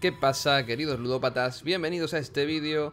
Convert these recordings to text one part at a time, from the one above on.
¿Qué pasa, queridos ludópatas? Bienvenidos a este vídeo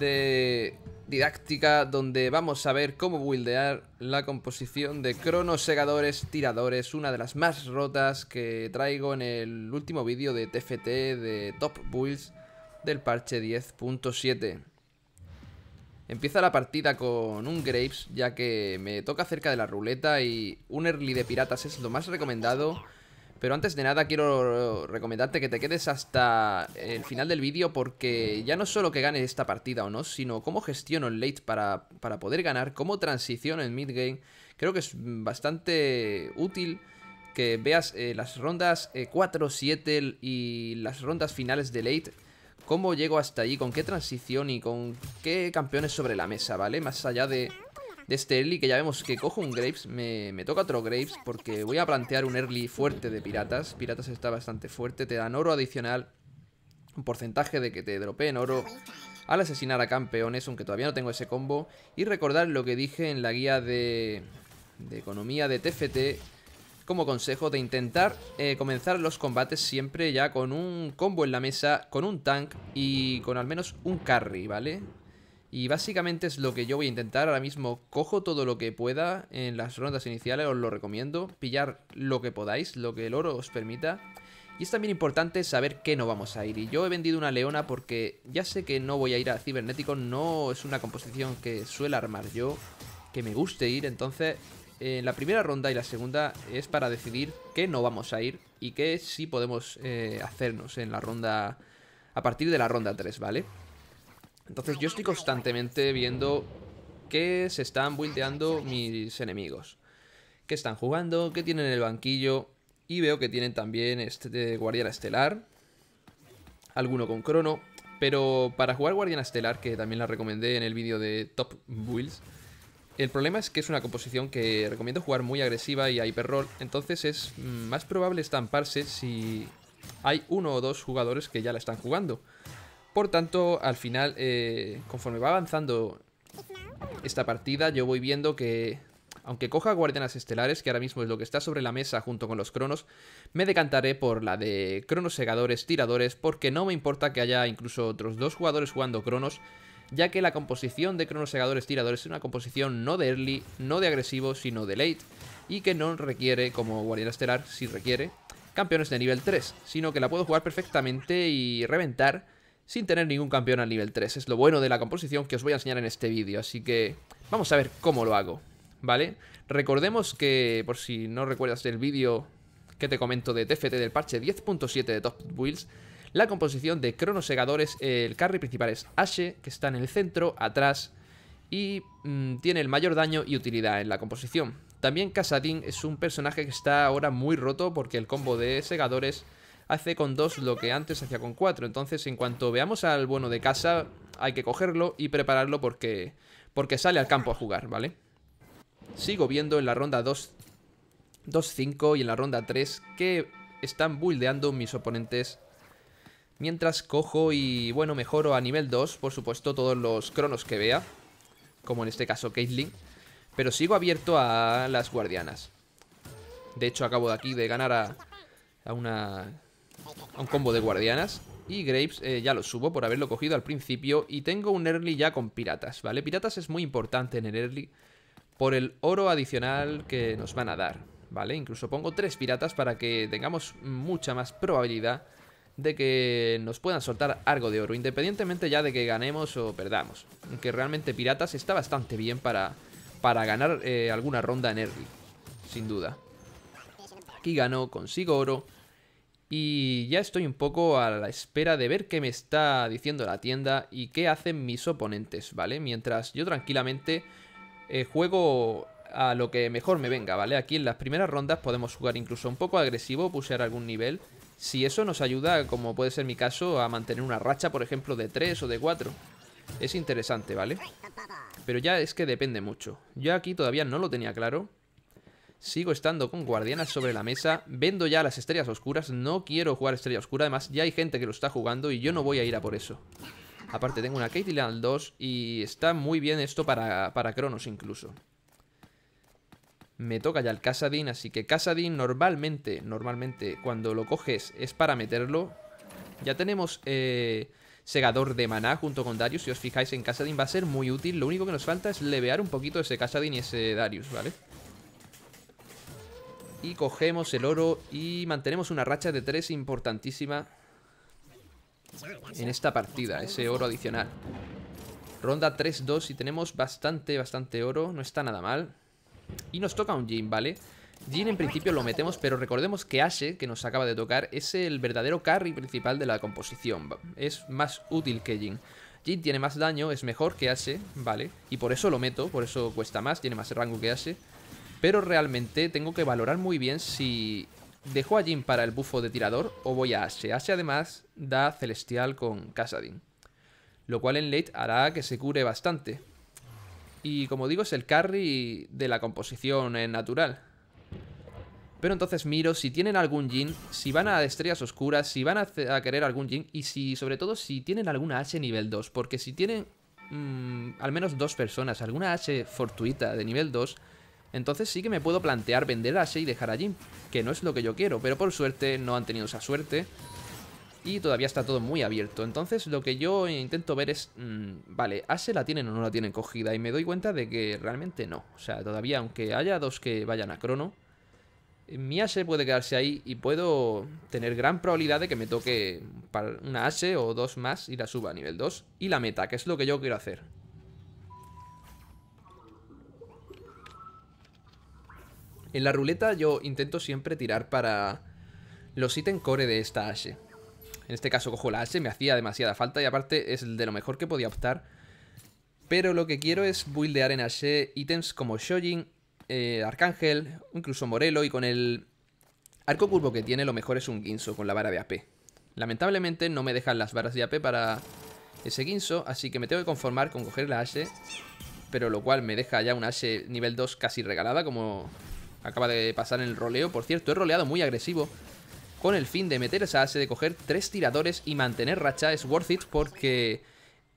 de didáctica donde vamos a ver cómo buildear la composición de cronos, segadores, tiradores, una de las más rotas que traigo en el último vídeo de TFT de Top Builds del parche 10.7. Empieza la partida con un Graves, ya que me toca cerca de la ruleta y un early de piratas es lo más recomendado pero antes de nada quiero recomendarte que te quedes hasta el final del vídeo porque ya no solo que gane esta partida o no, sino cómo gestiono el late para, poder ganar, cómo transiciono en mid-game. Creo que es bastante útil que veas eh, las rondas 4, eh, 7 y las rondas finales de late. Cómo llego hasta allí, con qué transición y con qué campeones sobre la mesa, ¿vale? Más allá de de este early, que ya vemos que cojo un Graves, me, toca otro Graves, porque voy a plantear un early fuerte de piratas. Piratas está bastante fuerte, te dan oro adicional, un porcentaje de que te dropeen oro al asesinar a campeones, aunque todavía no tengo ese combo. Y recordar lo que dije en la guía de, de economía de TFT, como consejo de intentar eh, comenzar los combates siempre ya con un combo en la mesa, con un tank y con al menos un carry, ¿vale? Y básicamente es lo que yo voy a intentar ahora mismo. Cojo todo lo que pueda en las rondas iniciales, os lo recomiendo. Pillar lo que podáis, lo que el oro os permita. Y es también importante saber qué no vamos a ir. Y yo he vendido una leona porque ya sé que no voy a ir a cibernético. No es una composición que suele armar yo, que me guste ir. Entonces, en la primera ronda y la segunda es para decidir qué no vamos a ir y qué sí podemos eh, hacernos en la ronda... A partir de la ronda 3, ¿vale? vale entonces yo estoy constantemente viendo que se están buildeando mis enemigos. Qué están jugando, qué tienen en el banquillo. Y veo que tienen también este Guardiana Estelar. Alguno con Crono. Pero para jugar Guardiana Estelar, que también la recomendé en el vídeo de Top Builds, el problema es que es una composición que recomiendo jugar muy agresiva y a hiperroll, entonces es más probable estamparse si hay uno o dos jugadores que ya la están jugando. Por tanto, al final, eh, conforme va avanzando esta partida, yo voy viendo que, aunque coja Guardianas Estelares, que ahora mismo es lo que está sobre la mesa junto con los cronos, me decantaré por la de cronos segadores, tiradores, porque no me importa que haya incluso otros dos jugadores jugando cronos, ya que la composición de cronos segadores, tiradores es una composición no de early, no de agresivo, sino de late, y que no requiere, como Guardiana Estelar, si requiere, campeones de nivel 3, sino que la puedo jugar perfectamente y reventar sin tener ningún campeón al nivel 3. Es lo bueno de la composición que os voy a enseñar en este vídeo, así que vamos a ver cómo lo hago, ¿vale? Recordemos que, por si no recuerdas el vídeo que te comento de TFT del parche 10.7 de Top Wheels, la composición de cronosegadores, el carry principal es Ashe, que está en el centro, atrás, y mm, tiene el mayor daño y utilidad en la composición. También Casadin es un personaje que está ahora muy roto porque el combo de segadores hace con 2 lo que antes hacía con 4. Entonces, en cuanto veamos al bueno de casa, hay que cogerlo y prepararlo porque, porque sale al campo a jugar, ¿vale? Sigo viendo en la ronda 2-5 y en la ronda 3 que están buildeando mis oponentes Mientras cojo y, bueno, mejoro a nivel 2, por supuesto, todos los cronos que vea. Como en este caso Caitlyn. Pero sigo abierto a las guardianas. De hecho, acabo de aquí de ganar a, a una un combo de guardianas. Y Graves eh, ya lo subo por haberlo cogido al principio. Y tengo un early ya con piratas, ¿vale? Piratas es muy importante en el early por el oro adicional que nos van a dar, ¿vale? Incluso pongo tres piratas para que tengamos mucha más probabilidad de que nos puedan soltar algo de oro, independientemente ya de que ganemos o perdamos. Aunque realmente piratas está bastante bien para, para ganar eh, alguna ronda en early, sin duda. Aquí gano, consigo oro y ya estoy un poco a la espera de ver qué me está diciendo la tienda y qué hacen mis oponentes, ¿vale? Mientras yo tranquilamente eh, juego a lo que mejor me venga, ¿vale? Aquí en las primeras rondas podemos jugar incluso un poco agresivo, pusear algún nivel. Si eso nos ayuda, como puede ser mi caso, a mantener una racha, por ejemplo, de 3 o de 4. Es interesante, ¿vale? Pero ya es que depende mucho. Yo aquí todavía no lo tenía claro. Sigo estando con guardianas sobre la mesa. Vendo ya las estrellas oscuras. No quiero jugar estrella oscura. Además, ya hay gente que lo está jugando y yo no voy a ir a por eso. Aparte, tengo una Caitlyn al 2 y está muy bien esto para, para Cronos incluso. Me toca ya el Casadin, así que Casadin normalmente, normalmente cuando lo coges es para meterlo. Ya tenemos eh, segador de maná junto con Darius. Si os fijáis en Casadin va a ser muy útil. Lo único que nos falta es levear un poquito ese Casadin y ese Darius, ¿vale? vale y cogemos el oro y mantenemos una racha de 3 importantísima en esta partida, ese oro adicional. Ronda 3-2 y tenemos bastante, bastante oro, no está nada mal. Y nos toca un Jin, ¿vale? Jin en principio lo metemos, pero recordemos que Ashe, que nos acaba de tocar, es el verdadero carry principal de la composición. Es más útil que Jin. Jin tiene más daño, es mejor que Ashe, ¿vale? Y por eso lo meto, por eso cuesta más, tiene más rango que Ashe. Pero realmente tengo que valorar muy bien si dejo a Jin para el bufo de tirador o voy a H. H además da Celestial con Casadin. Lo cual en late hará que se cure bastante. Y como digo, es el carry de la composición en eh, natural. Pero entonces miro si tienen algún Jin, si van a estrellas oscuras, si van a, querer algún Jin y si, sobre todo, si tienen alguna H nivel 2. Porque si tienen mm, al menos dos personas, alguna H fortuita de nivel 2, entonces sí que me puedo plantear vender a Ashe y dejar allí, que no es lo que yo quiero, pero por suerte no han tenido esa suerte y todavía está todo muy abierto. Entonces lo que yo intento ver es, mm, vale, Ashe la tienen o no la tienen cogida y me doy cuenta de que realmente no. O sea, todavía aunque haya dos que vayan a crono, mi Ashe puede quedarse ahí y puedo tener gran probabilidad de que me toque una Ashe o dos más y la suba a nivel 2 y la meta, que es lo que yo quiero hacer. En la ruleta yo intento siempre tirar para los ítems core de esta Ashe. En este caso cojo la H, me hacía demasiada falta y aparte es de lo mejor que podía optar. Pero lo que quiero es buildear en Ashe ítems como Shojin, eh, Arcángel, incluso Morelo y con el arco curvo que tiene lo mejor es un Ginso con la vara de AP. Lamentablemente no me dejan las varas de AP para ese Ginso, así que me tengo que conformar con coger la Ashe, pero lo cual me deja ya una Ashe nivel 2 casi regalada como Acaba de pasar en el roleo. Por cierto, he roleado muy agresivo con el fin de meter esa ase, de coger tres tiradores y mantener racha. Es worth it porque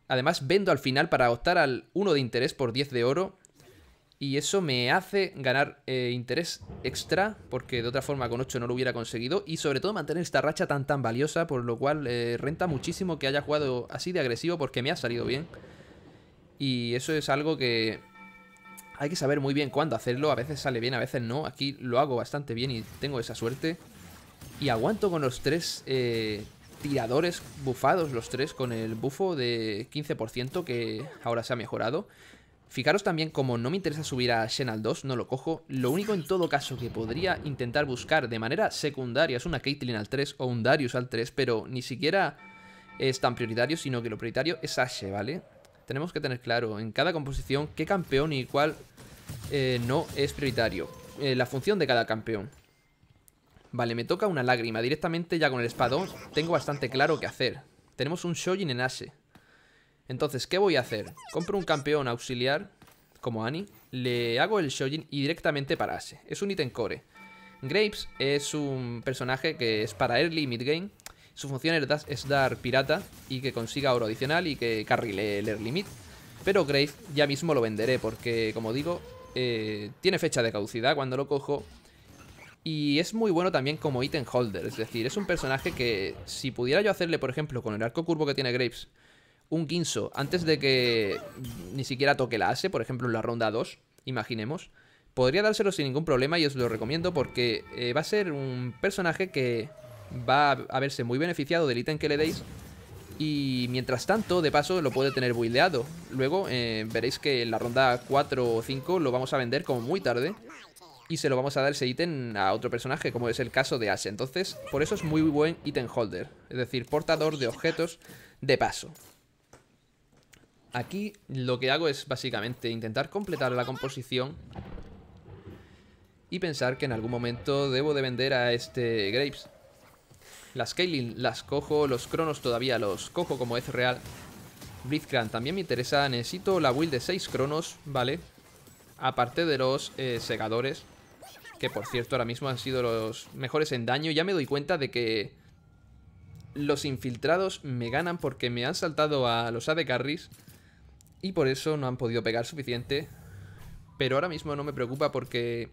además vendo al final para optar al 1 de interés por 10 de oro. Y eso me hace ganar eh, interés extra, porque de otra forma con 8 no lo hubiera conseguido. Y sobre todo mantener esta racha tan tan valiosa, por lo cual eh, renta muchísimo que haya jugado así de agresivo porque me ha salido bien. Y eso es algo que hay que saber muy bien cuándo hacerlo. A veces sale bien, a veces no. Aquí lo hago bastante bien y tengo esa suerte. Y aguanto con los tres eh, tiradores bufados, los tres, con el bufo de 15% que ahora se ha mejorado. Fijaros también, como no me interesa subir a Shen al 2, no lo cojo. Lo único en todo caso que podría intentar buscar de manera secundaria es una Caitlyn al 3 o un Darius al 3, pero ni siquiera es tan prioritario, sino que lo prioritario es Ashe, ¿vale? tenemos que tener claro en cada composición qué campeón y cuál eh, no es prioritario. Eh, la función de cada campeón. Vale, me toca una lágrima. Directamente ya con el espadón tengo bastante claro qué hacer. Tenemos un Shojin en Ashe. Entonces, ¿qué voy a hacer? Compro un campeón auxiliar, como Annie, le hago el Shojin y directamente para Ashe. Es un ítem core. Grapes es un personaje que es para early mid game su función es dar pirata y que consiga oro adicional y que carrile el limit Pero Grave ya mismo lo venderé porque, como digo, eh, tiene fecha de caducidad cuando lo cojo. Y es muy bueno también como item holder, es decir, es un personaje que si pudiera yo hacerle, por ejemplo, con el arco curvo que tiene Graves, un quinso antes de que ni siquiera toque la ase, por ejemplo en la ronda 2, imaginemos, podría dárselo sin ningún problema y os lo recomiendo porque eh, va a ser un personaje que va a verse muy beneficiado del ítem que le deis. Y mientras tanto, de paso, lo puede tener buildeado. Luego eh, veréis que en la ronda 4 o 5 lo vamos a vender como muy tarde. Y se lo vamos a dar ese ítem a otro personaje, como es el caso de Ashe. Entonces, por eso es muy buen ítem holder. Es decir, portador de objetos de paso. Aquí lo que hago es básicamente intentar completar la composición y pensar que en algún momento debo de vender a este Grapes. Las Kaylin las cojo, los Cronos todavía los cojo como es real. Blitzcrank también me interesa, necesito la build de 6 Cronos, ¿vale? Aparte de los eh, segadores, que por cierto ahora mismo han sido los mejores en daño. Ya me doy cuenta de que los infiltrados me ganan porque me han saltado a los AD Carries y por eso no han podido pegar suficiente. Pero ahora mismo no me preocupa porque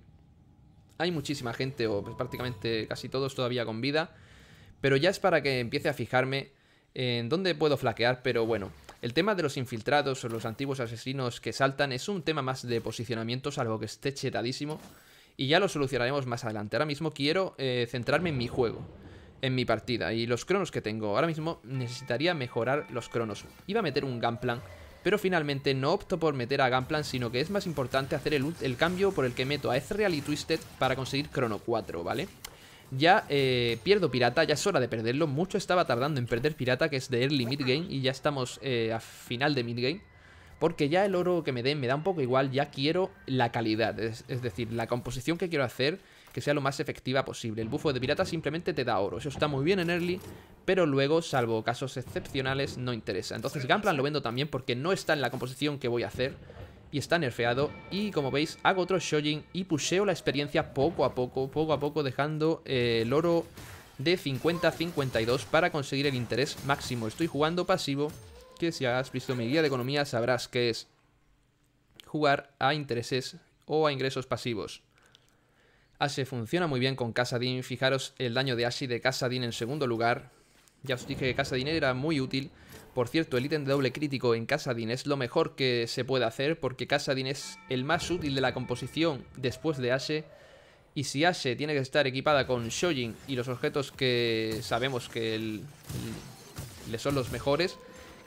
hay muchísima gente, o prácticamente casi todos todavía con vida. Pero ya es para que empiece a fijarme en dónde puedo flaquear, pero bueno. El tema de los infiltrados o los antiguos asesinos que saltan es un tema más de posicionamiento, salvo que esté chetadísimo. Y ya lo solucionaremos más adelante. Ahora mismo quiero eh, centrarme en mi juego, en mi partida y los cronos que tengo. Ahora mismo necesitaría mejorar los cronos. Iba a meter un Gunplan, pero finalmente no opto por meter a Gunplan, sino que es más importante hacer el, el cambio por el que meto a Ezreal y Twisted para conseguir crono 4, ¿vale? Ya eh, pierdo pirata, ya es hora de perderlo. Mucho estaba tardando en perder pirata, que es de early mid game, y ya estamos eh, a final de mid game. Porque ya el oro que me den me da un poco igual, ya quiero la calidad, es, decir, la composición que quiero hacer que sea lo más efectiva posible. El bufo de pirata simplemente te da oro. Eso está muy bien en early, pero luego, salvo casos excepcionales, no interesa. Entonces Gunplan lo vendo también porque no está en la composición que voy a hacer y está nerfeado. Y como veis, hago otro Shojin y pusheo la experiencia poco a poco, poco a poco, dejando eh, el oro de 50 52 para conseguir el interés máximo. Estoy jugando pasivo, que si has visto mi guía de economía sabrás que es jugar a intereses o a ingresos pasivos. Así ah, funciona muy bien con Casadin, fijaros el daño de Ashe de Casadin en segundo lugar, ya os dije que Casa era muy útil. Por cierto, el ítem de doble crítico en Casa es lo mejor que se puede hacer porque Casa es el más útil de la composición después de Ashe. Y si Ashe tiene que estar equipada con Shojin y los objetos que sabemos que le son los mejores,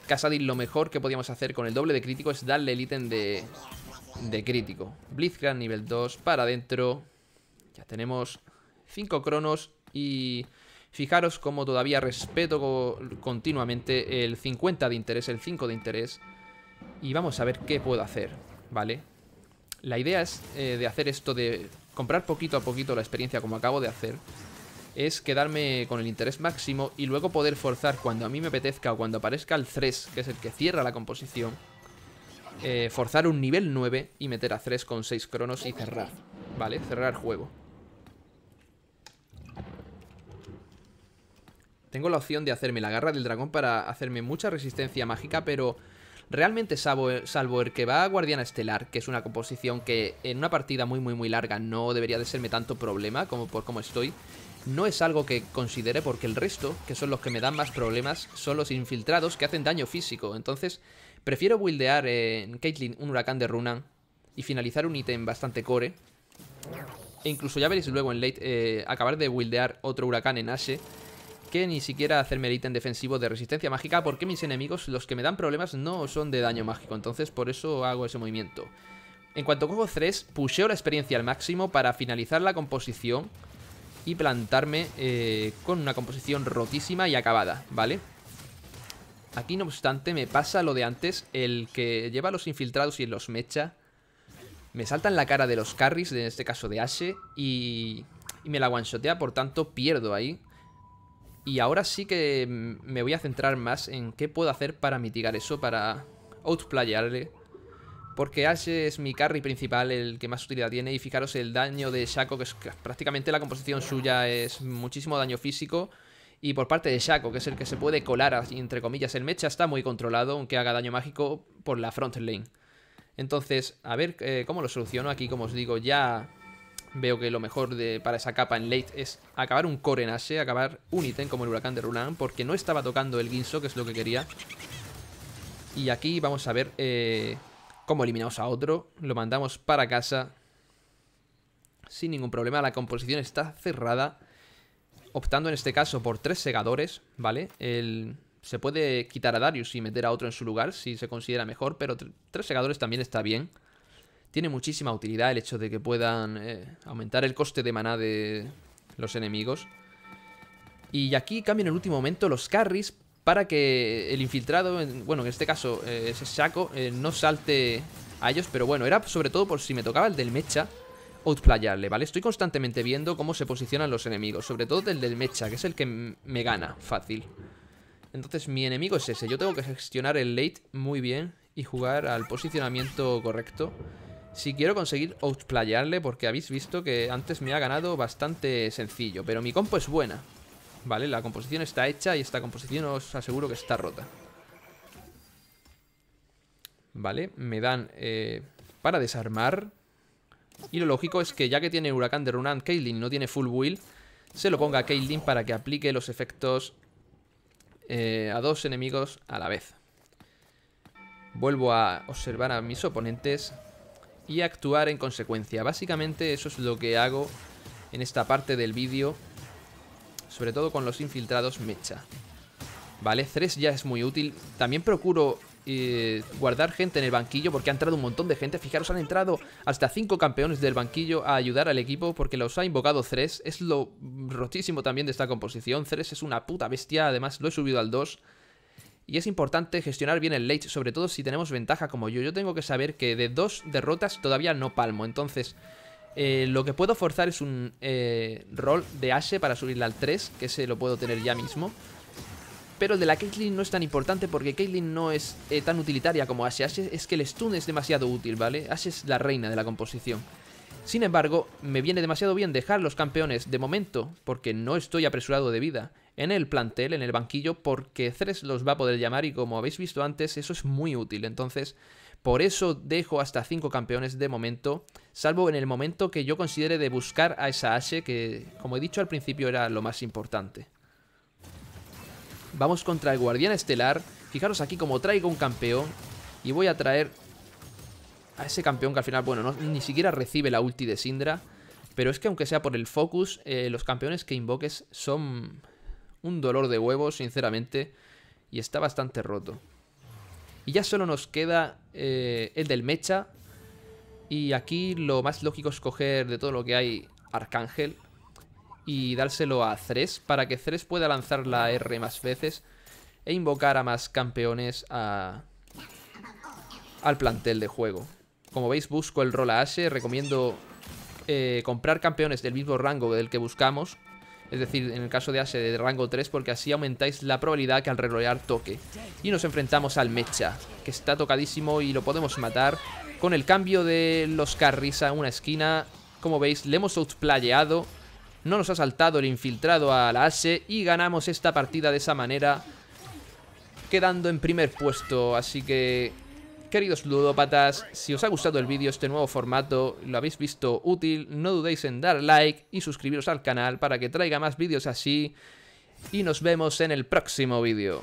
Casadin lo mejor que podíamos hacer con el doble de crítico es darle el ítem de, de crítico. Blitzcrank nivel 2 para adentro. Ya tenemos 5 cronos y Fijaros como todavía respeto continuamente el 50 de interés, el 5 de interés. Y vamos a ver qué puedo hacer, ¿vale? La idea es eh, de hacer esto de comprar poquito a poquito la experiencia como acabo de hacer. Es quedarme con el interés máximo y luego poder forzar cuando a mí me apetezca o cuando aparezca el 3, que es el que cierra la composición. Eh, forzar un nivel 9 y meter a 3 con 6 cronos y cerrar. ¿Vale? Cerrar juego. Tengo la opción de hacerme la garra del dragón para hacerme mucha resistencia mágica, pero realmente salvo, salvo el que va a Guardiana Estelar, que es una composición que en una partida muy muy muy larga no debería de serme tanto problema como por cómo estoy, no es algo que considere porque el resto, que son los que me dan más problemas, son los infiltrados que hacen daño físico. Entonces, prefiero buildear en Caitlyn un huracán de Runan y finalizar un ítem bastante core. E incluso ya veréis luego en late eh, acabar de buildear otro huracán en Ashe ni siquiera hacerme el ítem defensivo de resistencia mágica porque mis enemigos, los que me dan problemas, no son de daño mágico. Entonces por eso hago ese movimiento. En cuanto cojo 3, pusheo la experiencia al máximo para finalizar la composición y plantarme eh, con una composición rotísima y acabada, ¿vale? Aquí, no obstante, me pasa lo de antes, el que lleva los infiltrados y los mecha, me salta en la cara de los carries, en este caso de Ashe, y, y me la one-shotea, por tanto pierdo ahí. Y ahora sí que me voy a centrar más en qué puedo hacer para mitigar eso, para outplayarle. Porque Ash es mi carry principal, el que más utilidad tiene. Y fijaros el daño de Shaco, que, es, prácticamente la composición suya es muchísimo daño físico. Y por parte de Shaco, que es el que se puede colar, entre comillas. El mecha está muy controlado, aunque haga daño mágico por la front lane. Entonces, a ver eh, cómo lo soluciono aquí, como os digo, ya Veo que lo mejor de, para esa capa en late es acabar un core en Ashe, acabar un ítem como el huracán de Runan, porque no estaba tocando el Guinso, que es lo que quería. Y aquí vamos a ver eh, cómo eliminamos a otro. Lo mandamos para casa sin ningún problema. La composición está cerrada, optando en este caso por tres segadores, ¿vale? se puede quitar a Darius y meter a otro en su lugar si se considera mejor, pero tres segadores también está bien. Tiene muchísima utilidad el hecho de que puedan eh, aumentar el coste de maná de los enemigos. Y aquí cambian en el último momento los carries para que el infiltrado, bueno, en este caso es eh, ese saco, eh, no salte a ellos. Pero bueno, era sobre todo por si me tocaba el del mecha, outplayarle, ¿vale? Estoy constantemente viendo cómo se posicionan los enemigos, sobre todo el del mecha, que es el que me gana fácil. Entonces mi enemigo es ese, yo tengo que gestionar el late muy bien y jugar al posicionamiento correcto si quiero conseguir outplayarle, porque habéis visto que antes me ha ganado bastante sencillo, pero mi compo es buena, ¿vale? La composición está hecha y esta composición os aseguro que está rota. Vale, me dan eh, para desarmar. Y lo lógico es que ya que tiene Huracán de Runan, Caitlyn no tiene full will, se lo ponga a Caitlyn para que aplique los efectos eh, a dos enemigos a la vez. Vuelvo a observar a mis oponentes y actuar en consecuencia. Básicamente eso es lo que hago en esta parte del vídeo, sobre todo con los infiltrados mecha. Vale, 3 ya es muy útil. También procuro eh, guardar gente en el banquillo porque ha entrado un montón de gente. Fijaros, han entrado hasta 5 campeones del banquillo a ayudar al equipo porque los ha invocado 3, Es lo rotísimo también de esta composición. 3 es una puta bestia, además lo he subido al 2. Y es importante gestionar bien el late, sobre todo si tenemos ventaja como yo. Yo tengo que saber que de dos derrotas todavía no palmo. Entonces, eh, lo que puedo forzar es un eh, rol de Ashe para subirla al 3, que se lo puedo tener ya mismo. Pero el de la Caitlyn no es tan importante porque Caitlyn no es eh, tan utilitaria como Ashe. Ashe es que el stun es demasiado útil, ¿vale? Ashe es la reina de la composición. Sin embargo, me viene demasiado bien dejar los campeones de momento, porque no estoy apresurado de vida en el plantel, en el banquillo, porque tres los va a poder llamar y como habéis visto antes, eso es muy útil. Entonces, por eso dejo hasta 5 campeones de momento, salvo en el momento que yo considere de buscar a esa H que como he dicho al principio era lo más importante. Vamos contra el Guardián Estelar. Fijaros aquí como traigo un campeón y voy a traer a ese campeón que al final, bueno, ni siquiera recibe la ulti de Sindra. Pero es que aunque sea por el focus, eh, los campeones que invoques son un dolor de huevos, sinceramente, y está bastante roto. Y ya solo nos queda eh, el del mecha, y aquí lo más lógico es coger de todo lo que hay Arcángel y dárselo a 3 para que Thresh pueda lanzar la R más veces e invocar a más campeones a... al plantel de juego. Como veis busco el rol a H recomiendo eh, comprar campeones del mismo rango del que buscamos es decir, en el caso de Ashe de rango 3, porque así aumentáis la probabilidad que al relolear toque. Y nos enfrentamos al Mecha, que está tocadísimo y lo podemos matar con el cambio de los carries a una esquina. Como veis, le hemos outplayado. no nos ha saltado el infiltrado a la Ashe y ganamos esta partida de esa manera, quedando en primer puesto. Así que Queridos ludópatas, si os ha gustado el vídeo, este nuevo formato, lo habéis visto útil, no dudéis en dar like y suscribiros al canal para que traiga más vídeos así. Y nos vemos en el próximo vídeo.